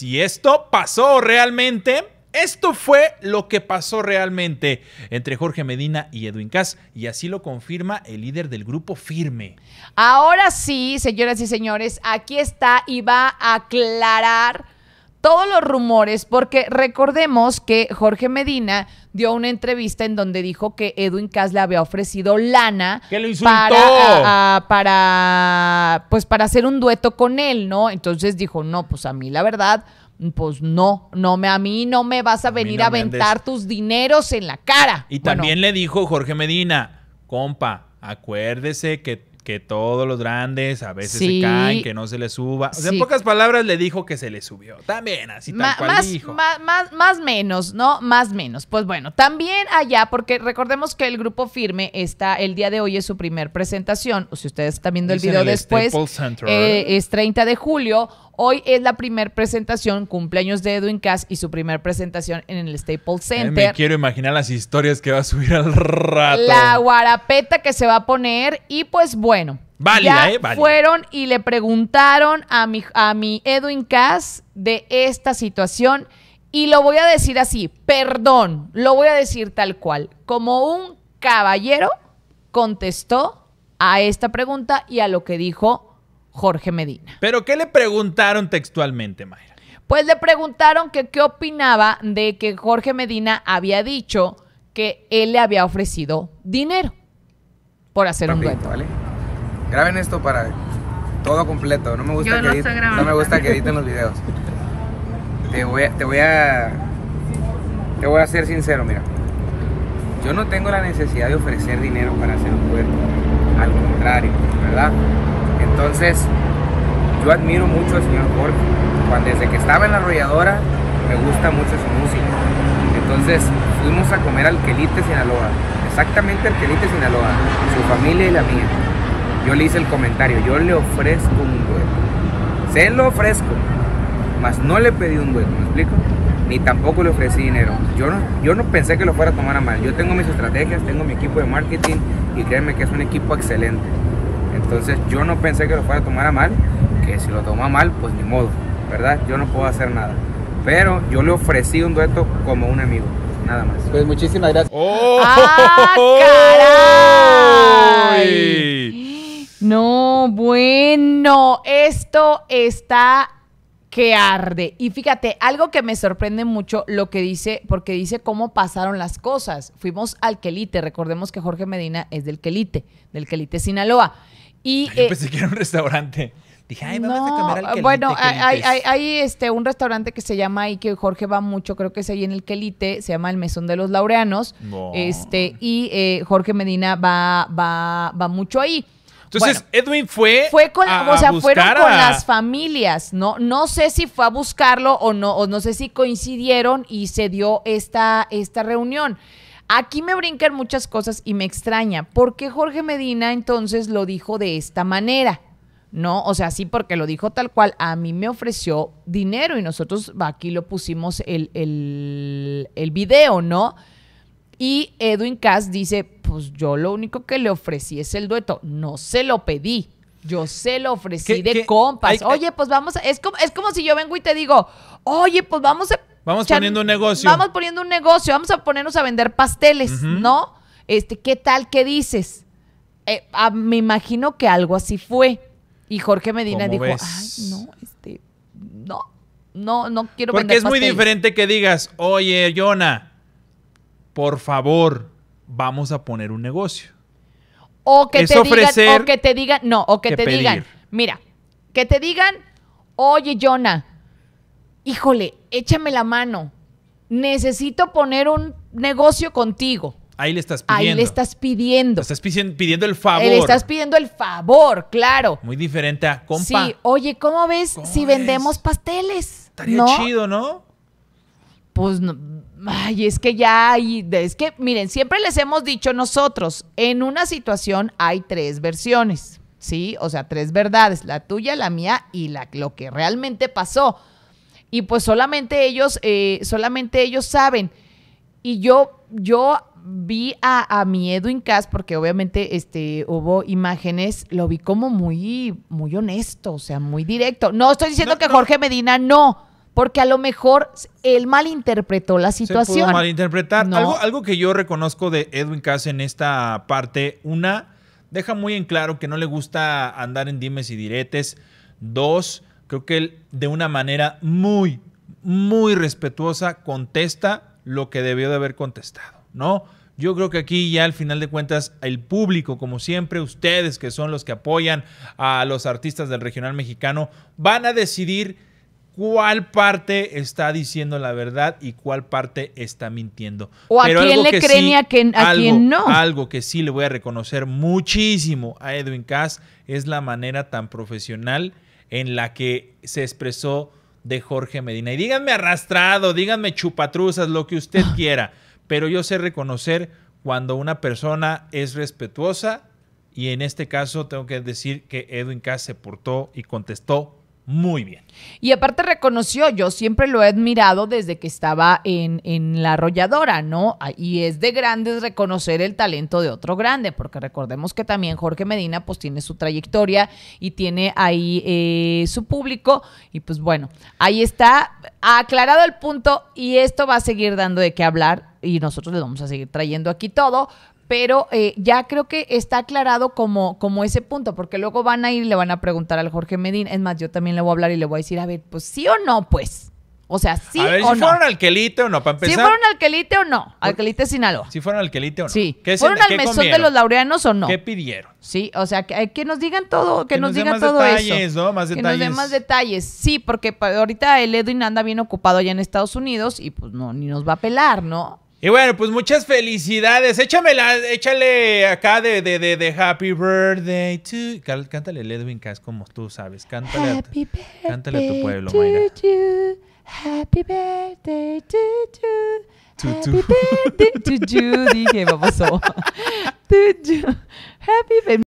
Y esto pasó realmente. Esto fue lo que pasó realmente entre Jorge Medina y Edwin Cass, y así lo confirma el líder del grupo Firme. Ahora sí, señoras y señores, aquí está y va a aclarar todos los rumores, porque recordemos que Jorge Medina dio una entrevista en donde dijo que Edwin Cass le había ofrecido lana Para, pues para hacer un dueto con él, ¿no? Entonces dijo, no, pues a mí la verdad, pues no, no me, a mí no me vas a, venir a aventar tus dineros en la cara. Y también le dijo Jorge Medina, compa, acuérdese que que todos los grandes a veces se caen, que no se les suba. en pocas palabras le dijo que se le subió. También, así tal cual más, dijo. Más, más, menos, ¿no? Más menos. Pues bueno, también allá, porque recordemos que el grupo firme está, el día de hoy es su primer presentación. O si ustedes están viendo el video después, eh, es 30 de julio. Hoy es la primera presentación, cumpleaños de Edwin Cass y su primera presentación en el Staples eh, Center. me quiero imaginar las historias que va a subir al rato. La guarapeta que se va a poner y pues bueno bueno. Eh, fueron y le preguntaron a mi, a Edwin Cass de esta situación. Y lo voy a decir así, perdón, lo voy a decir tal cual. Como un caballero contestó a esta pregunta y a lo que dijo Jorge Medina. ¿Pero qué le preguntaron textualmente, Mayra? Pues le preguntaron que qué opinaba de que Jorge Medina había dicho que él le había ofrecido dinero por hacer un dueto. Graben esto para todo completo. No me gusta, que, editen, me gusta que editen los videos. Te voy, a, te voy a. Te voy a ser sincero, mira. Yo no tengo la necesidad de ofrecer dinero para hacer un puerto, Al contrario, ¿verdad? Entonces, yo admiro mucho al señor Jorge. Cuando desde que estaba en la arrolladora, me gusta mucho su música. Entonces, fuimos a comer al Quelite Sinaloa. Exactamente al Quelite Sinaloa. Su familia y la mía. Yo le hice el comentario, yo le ofrezco un dueto. Se lo ofrezco, mas no le pedí un dueto, ¿me explico? Ni tampoco le ofrecí dinero. Yo no, yo no pensé que lo fuera a tomar a mal. Yo tengo mis estrategias, tengo mi equipo de marketing y créeme que es un equipo excelente. Entonces yo no pensé que lo fuera a tomar a mal, que si lo toma mal, pues ni modo, ¿verdad? Yo no puedo hacer nada. Pero yo le ofrecí un dueto como un amigo, nada más. Pues muchísimas gracias. ¡Oh! No, bueno, esto está que arde. Y fíjate, algo que me sorprende mucho lo que dice, porque dice cómo pasaron las cosas. Fuimos al Quelite, recordemos que Jorge Medina es del Quelite, del Quelite Sinaloa. Y, ah, Yo eh, pensé que era un restaurante. Dije, ay, no, a comer al Quelite. Bueno, hay, hay este, un restaurante que se llama ahí que Jorge va mucho, creo que es ahí en el Quelite, se llama El Mesón de los Laureanos. Este, y eh, Jorge Medina va, va, va mucho ahí. Entonces, Edwin fue. Fue con, a o fueron con las familias, ¿no? No sé si fue a buscarlo o no, o no sé si coincidieron y se dio esta, esta reunión. Aquí me brincan muchas cosas y me extraña. ¿Por qué Jorge Medina entonces lo dijo de esta manera? ¿no? O sea, sí, porque lo dijo tal cual, a mí me ofreció dinero y nosotros aquí lo pusimos el, el, el video, ¿no? Y Edwin Cass dice, pues yo lo único que le ofrecí es el dueto, no se lo pedí. Yo se lo ofrecí de compas. oye, pues vamos a, es como, es como si yo vengo y te digo, oye, pues vamos a... Vamos poniendo un negocio. Vamos poniendo un negocio, vamos a ponernos a vender pasteles, ¿no? Este, ¿qué tal? ¿Qué dices? Eh, ah, me imagino que algo así fue. Y Jorge Medina dijo, ay, no, este, no, no, no quiero Porque es muy diferente que digas, oye, Jonah por favor, vamos a poner un negocio. O que, te, digan, o que te digan, no, o que, te digan, mira, que te digan, oye, Jonah, híjole, échame la mano, necesito poner un negocio contigo. Ahí le estás pidiendo. Ahí le estás pidiendo. Le estás pidiendo el favor. Le estás pidiendo el favor, claro. Muy diferente a compa. Sí, oye, ¿cómo ves si vendemos pasteles? Estaría chido, ¿no? pues, ay, es que ya, hay, es que, miren, siempre les hemos dicho nosotros, en una situación hay tres versiones, ¿sí? O sea, tres verdades, la tuya, la mía y la, lo que realmente pasó. Y pues solamente ellos, eh, solamente ellos saben. Y yo, yo vi a, a mi Edwin Cass, porque obviamente este, hubo imágenes, lo vi como muy, muy honesto, o sea, muy directo. No estoy diciendo que Jorge Medina no porque a lo mejor él malinterpretó la situación. Se malinterpretar. Algo, que yo reconozco de Edwin Cass en esta parte, una, deja muy en claro que no le gusta andar en dimes y diretes. Dos, creo que él de una manera muy, muy respetuosa contesta lo que debió de haber contestado, ¿no? Yo creo que aquí ya al final de cuentas el público, como siempre, ustedes que son los que apoyan a los artistas del regional mexicano, van a decidir cuál parte está diciendo la verdad y cuál parte está mintiendo. O a quién le creen y a, quien, quién no. Algo que sí le voy a reconocer muchísimo a Edwin Cass es la manera tan profesional en la que se expresó de Jorge Medina. Y díganme arrastrado, díganme chupatruzas, lo que usted quiera. Pero yo sé reconocer cuando una persona es respetuosa y en este caso tengo que decir que Edwin Cass se portó y contestó muy bien. Y aparte reconoció, yo siempre lo he admirado desde que estaba en, en, la arrolladora, ¿no? Ah, y es de grandes reconocer el talento de otro grande, porque recordemos que también Jorge Medina pues tiene su trayectoria y tiene ahí eh, su público. Y pues bueno, ahí está, aclarado el punto y esto va a seguir dando de qué hablar y nosotros le vamos a seguir trayendo aquí todo, pero eh, ya creo que está aclarado como, como ese punto, porque luego van a ir y le van a preguntar al Jorge Medín. Es más, yo también le voy a hablar y le voy a decir, a ver, pues sí o no, pues. O sea, sí a ver, si fueron alquelite o no, para empezar. Si fueron alquelite o no, alquelite Sinaloa. Si fueron alquelite o no. Sí. ¿Fueron al mesón de los laureanos o no? ¿Qué pidieron? Sí, o sea, que, nos digan todo, que, nos, digan todo detalles, ¿no? Más que nos den más detalles. Sí, porque pues, ahorita el Edwin anda bien ocupado allá en Estados Unidos y pues no, ni nos va a pelar, ¿no? Y bueno, pues muchas felicidades. Échamela, échale acá de, de, de, Happy Birthday to. Cántale Edwin es como tú sabes. Cántale, happy a, tu pueblo, Mayra. Happy birthday to you. happy birthday to you. Dije, vamos. to Happy birthday.